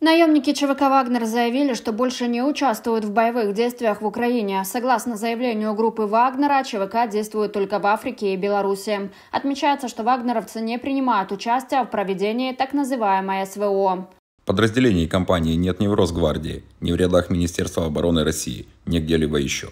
Наемники ЧВК «Вагнер» заявили, что больше не участвуют в боевых действиях в Украине. Согласно заявлению группы «Вагнера», ЧВК действует только в Африке и Беларуси. Отмечается, что вагнеровцы не принимают участия в проведении так называемой СВО. Подразделений компании нет ни в Росгвардии, ни в рядах Министерства обороны России, ни где-либо еще.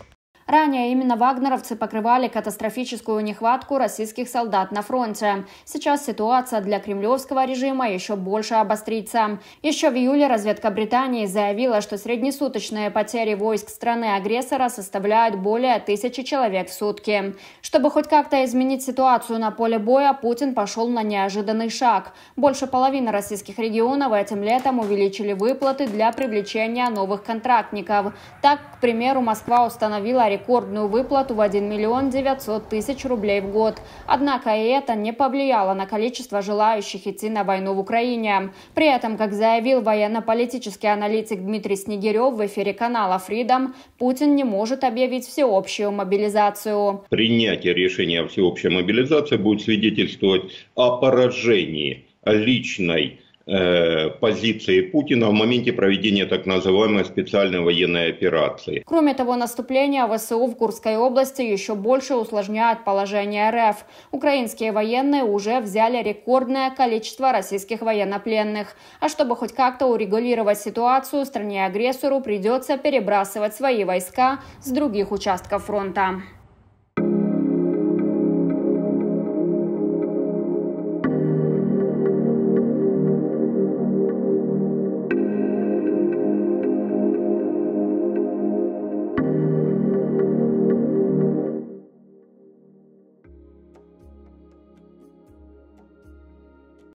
Ранее именно вагнеровцы покрывали катастрофическую нехватку российских солдат на фронте. Сейчас ситуация для кремлевского режима еще больше обострится. Еще в июле разведка Британии заявила, что среднесуточные потери войск страны-агрессора составляют более тысячи человек в сутки. Чтобы хоть как-то изменить ситуацию на поле боя, Путин пошел на неожиданный шаг. Больше половины российских регионов этим летом увеличили выплаты для привлечения новых контрактников. Так, к примеру, Москва установила рекордную выплату в 1 миллион 900 тысяч рублей в год. Однако и это не повлияло на количество желающих идти на войну в Украине. При этом, как заявил военно-политический аналитик Дмитрий Снегирев в эфире канала Freedom, Путин не может объявить всеобщую мобилизацию. Принятие решения о всеобщей мобилизации будет свидетельствовать о поражении личной Э, позиции Путина в моменте проведения так называемой специальной военной операции. Кроме того, наступление ВСУ в Курской области еще больше усложняет положение РФ. Украинские военные уже взяли рекордное количество российских военнопленных. А чтобы хоть как-то урегулировать ситуацию, стране-агрессору придется перебрасывать свои войска с других участков фронта.